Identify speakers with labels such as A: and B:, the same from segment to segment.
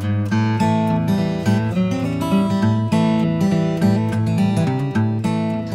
A: Thank you.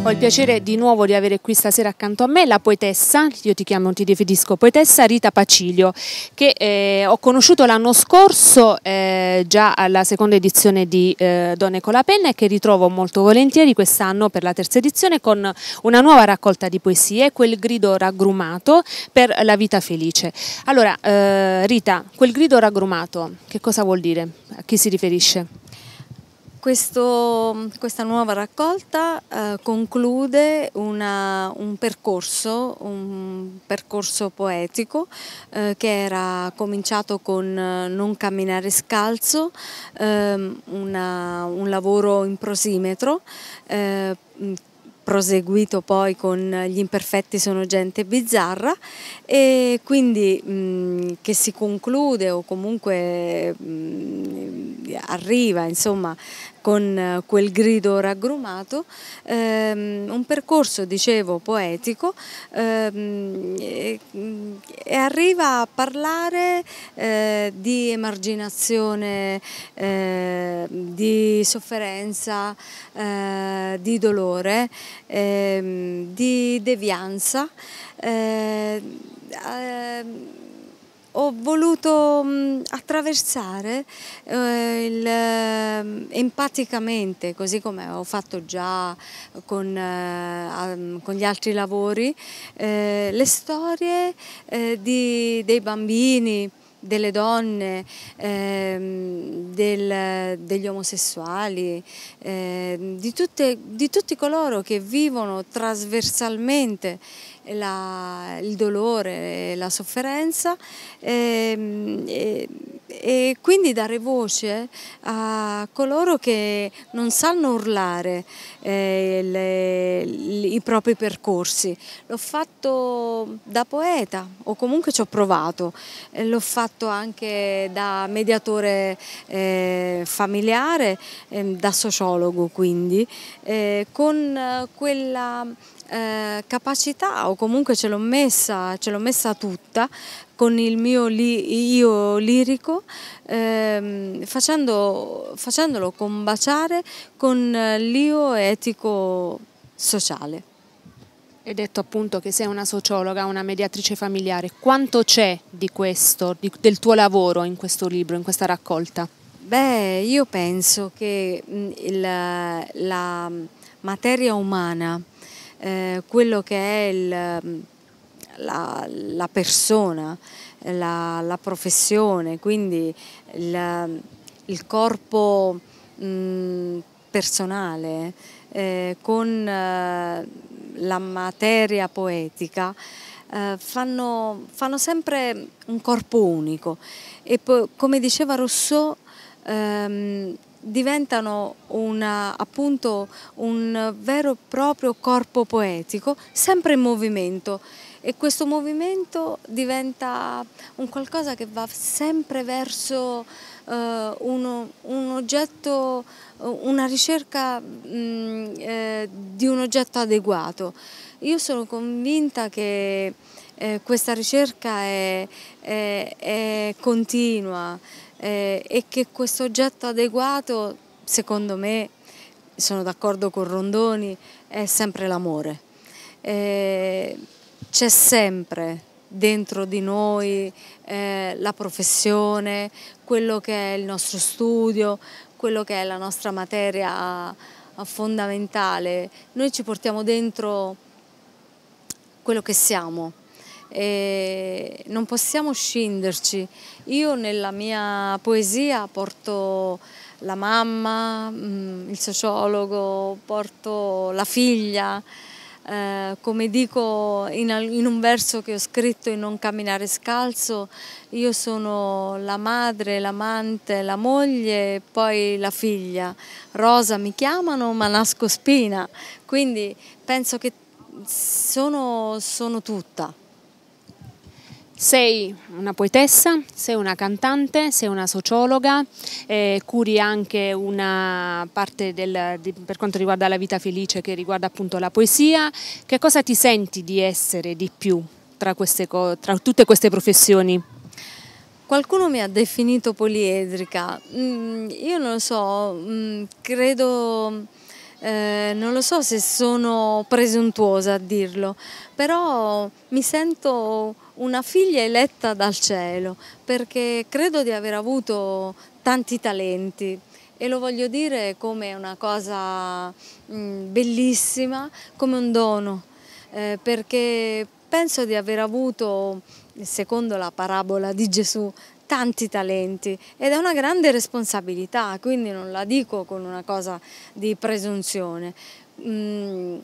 A: Ho il piacere di nuovo di avere qui stasera accanto a me la poetessa, io ti chiamo, ti definisco poetessa, Rita Pacilio, che eh, ho conosciuto l'anno scorso eh, già alla seconda edizione di eh, Donne con la penna e che ritrovo molto volentieri quest'anno per la terza edizione con una nuova raccolta di poesie, quel grido raggrumato per la vita felice. Allora, eh, Rita, quel grido raggrumato, che cosa vuol dire? A chi si riferisce?
B: Questo, questa nuova raccolta eh, conclude una, un, percorso, un, percorso, poetico eh, che era cominciato con eh, Non camminare scalzo, eh, una, un lavoro in prosimetro ehm, proseguito poi con Gli imperfetti sono gente bizzarra e quindi mh, che si conclude o comunque mh, arriva insomma con eh, quel grido raggrumato, ehm, un percorso, dicevo, poetico ehm, e, e, arriva a parlare eh, di emarginazione, eh, di sofferenza, eh, di dolore, ehm, di devianza. Ehm, ho voluto mh, mm, attraversare eh, il, eh, empaticamente, così come ho fatto già con, eh, con gli altri lavori, eh, le storie eh, di, dei bambini, delle donne, ehm, del, degli omosessuali, eh, di, tutte, di, tutti coloro che vivono trasversalmente la, il dolore, e la sofferenza. Ehm, e, e quindi dare voce a coloro che non sanno urlare eh, le, i propri percorsi. L'ho fatto da poeta o comunque ci ho provato, eh, l'ho fatto anche da mediatore eh, familiare, eh, da sociologo quindi, eh, con quella... Eh, capacità o comunque ce l'ho messa, messa, tutta con il mio li io lirico, ehm, facendo, facendolo combaciare con l'io etico
A: sociale. Hai detto appunto che sei una sociologa, una mediatrice familiare. Quanto c'è di questo, di, del tuo lavoro in questo libro, in questa raccolta? Beh, io penso
B: che mm, la, la materia umana, eh, quello che è il la, la persona, la, la, professione, quindi il, il corpo mh, mm, personale eh, con eh, la materia poetica eh, fanno, fanno, sempre un corpo unico e poi, come diceva Rousseau ehm, diventano una, appunto un vero e proprio corpo poetico, sempre in movimento e questo movimento diventa un qualcosa che va sempre verso eh, uno, un oggetto, una ricerca mh, mm, eh, di un oggetto adeguato. Io sono convinta che eh, questa ricerca è, è, è continua eh, e che questo oggetto adeguato, secondo me, sono d'accordo con Rondoni, è sempre l'amore. Eh, C'è sempre dentro di noi eh, la professione, quello che è il nostro studio, quello che è la nostra materia fondamentale. Noi ci portiamo dentro quello che siamo, e non possiamo scenderci. Io nella mia poesia porto la mamma, mm, il sociologo, porto la figlia, eh, come dico in, in un verso che ho scritto in Non camminare scalzo, io sono la madre, l'amante, la moglie e poi la figlia. Rosa mi chiamano ma nasco spina,
A: quindi penso che sono, sono tutta. Sei una poetessa, sei una cantante, sei una sociologa, eh, curi anche una parte del, di, per quanto riguarda la vita felice che riguarda appunto la poesia. Che cosa ti senti di essere di più tra, queste, tra tutte queste professioni? Qualcuno mi ha definito poliedrica,
B: mm, io non lo so, mm, credo... Eh, non lo so se sono presuntuosa a dirlo, però mi sento una figlia eletta dal cielo perché credo di aver avuto tanti talenti e lo voglio dire come una cosa mm, bellissima, come un dono, eh, perché penso di aver avuto, secondo la parabola di Gesù, tanti talenti ed è una grande responsabilità, quindi non la dico con una cosa di presunzione. Mm,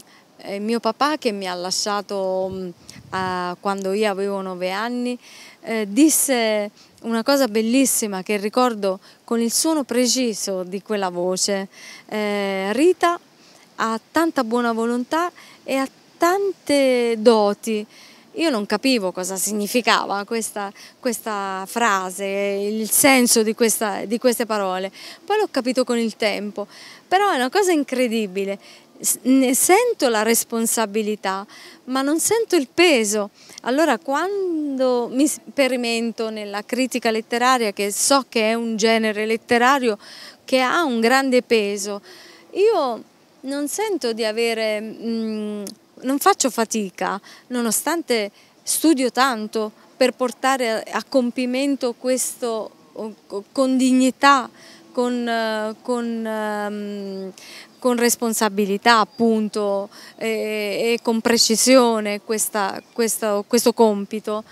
B: mio papà che mi ha lasciato mm, a, quando io avevo nove anni, eh, disse una cosa bellissima che ricordo con il suono preciso di quella voce. Eh, Rita ha tanta buona volontà e ha tante doti. Io non capivo cosa significava questa, questa frase, il senso di, questa, di queste parole. Poi l'ho capito con il tempo, però è una cosa incredibile ne sento la responsabilità, ma non sento il peso. Allora quando mi sperimento nella critica letteraria, che so che è un genere letterario che ha un grande peso, io non sento di avere, mh, mm, non faccio fatica, nonostante studio tanto per portare a compimento questo con dignità con, eh, con, ehm, con responsabilità appunto e, e con precisione questa, questo, questo compito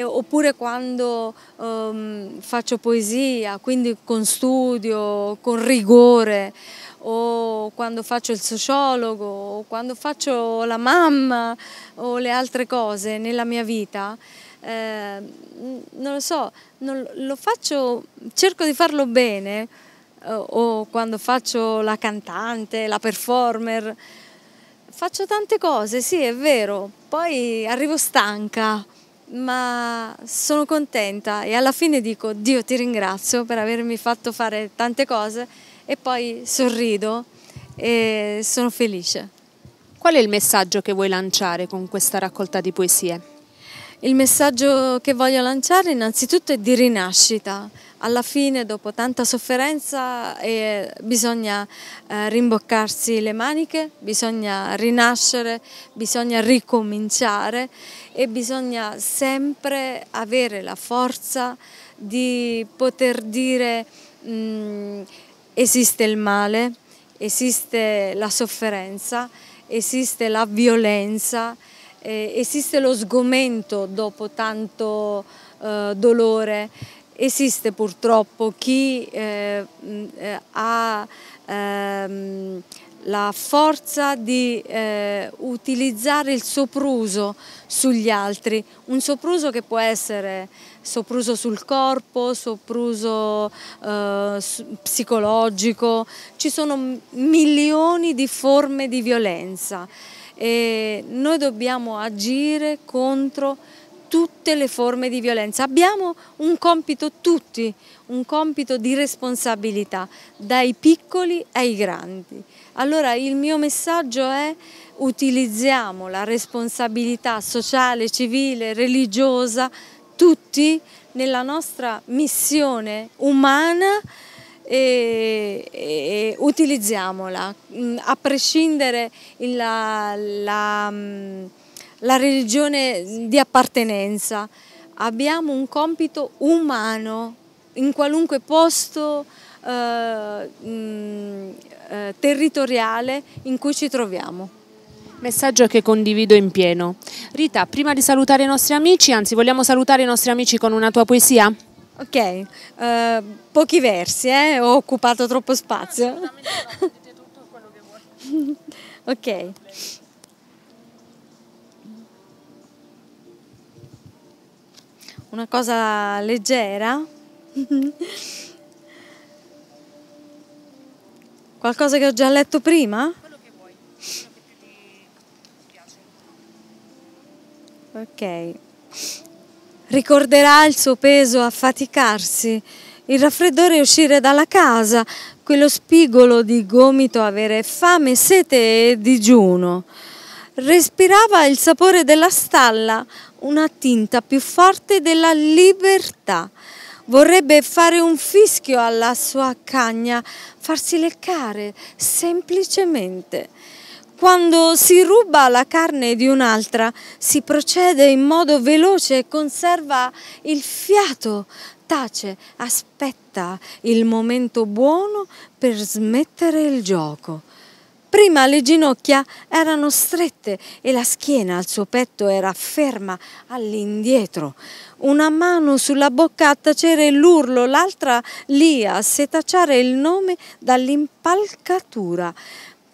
B: oppure quando um, faccio poesia, quindi con studio, con rigore, o quando faccio il sociologo, o quando faccio la mamma o le altre cose nella mia vita, Ehm, non lo so, non lo faccio, cerco di farlo bene eh, o quando faccio la cantante, la performer, faccio tante cose, sì è vero, poi arrivo stanca, ma sono contenta e alla fine dico Dio ti ringrazio per avermi fatto
A: fare tante cose e poi sorrido e sono felice. Qual è il messaggio che vuoi lanciare con questa raccolta di poesie? Il messaggio che voglio lanciare innanzitutto è di rinascita. Alla fine, dopo tanta
B: sofferenza, eh, bisogna eh, rimboccarsi le maniche, bisogna rinascere, bisogna ricominciare e bisogna sempre avere la forza di poter dire mh, mm, esiste il male, esiste la sofferenza, esiste la violenza, eh, esiste lo sgomento dopo tanto eh, dolore, esiste purtroppo chi eh, eh, ha ehm, la forza di eh, utilizzare il sopruso sugli altri, un sopruso che può essere sopruso sul corpo, sopruso eh, psicologico, ci sono milioni di forme di violenza eh, noi dobbiamo agire contro tutte le forme di violenza. Abbiamo un compito tutti, un compito di responsabilità, dai piccoli ai grandi. Allora il mio messaggio è utilizziamo la responsabilità sociale, civile, religiosa, tutti nella nostra missione umana e, e utilizziamola, mm, a prescindere la, la, mm, la religione di appartenenza. Abbiamo un compito umano in qualunque posto eh, mh, mm, eh, territoriale in cui ci troviamo.
A: Messaggio che condivido in pieno. Rita, prima di salutare i nostri amici, anzi vogliamo salutare i nostri amici con una tua poesia? Ok, uh, pochi versi, eh? ho occupato troppo spazio. No, tutto
B: ok. Una cosa leggera. Qualcosa che ho già letto prima? Quello che vuoi, quello che più ti piace. Ok ricorderà il suo peso affaticarsi, il raffreddore uscire dalla casa, quello spigolo di gomito avere fame, sete e digiuno. Respirava il sapore della stalla, una tinta più forte della libertà. Vorrebbe fare un fischio alla sua cagna, farsi leccare semplicemente. Quando si ruba la carne di un'altra si procede in modo veloce, e conserva il fiato, tace, aspetta il momento buono per smettere il gioco. Prima le ginocchia erano strette e la schiena al suo petto era ferma all'indietro. Una mano sulla bocca a tacere l'urlo, l'altra lì a setacciare il nome dall'impalcatura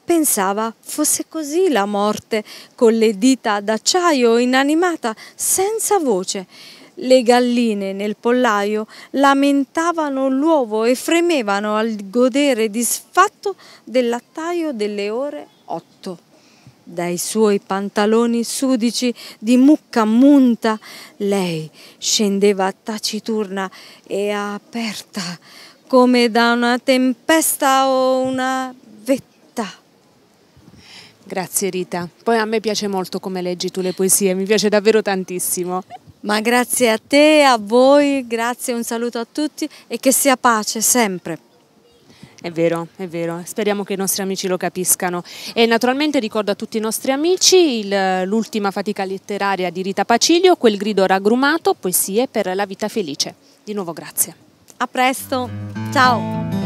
B: pensava fosse così la morte, con le dita d'acciaio inanimata, senza voce. Le galline nel pollaio lamentavano l'uovo e fremevano al godere disfatto del lattaio delle ore otto. Dai suoi pantaloni sudici di mucca munta lei scendeva taciturna e aperta come
A: da una tempesta o una vetta. Grazie Rita. Poi a me piace molto come leggi tu le poesie, mi piace davvero tantissimo. Ma grazie a te, a voi, grazie, un saluto a tutti e che sia pace sempre. È vero, è vero, speriamo che i nostri amici lo capiscano. E naturalmente ricordo a tutti i nostri amici l'ultima fatica letteraria di Rita Pacilio, quel grido raggrumato, poesie per la vita felice. Di nuovo grazie. A presto, ciao!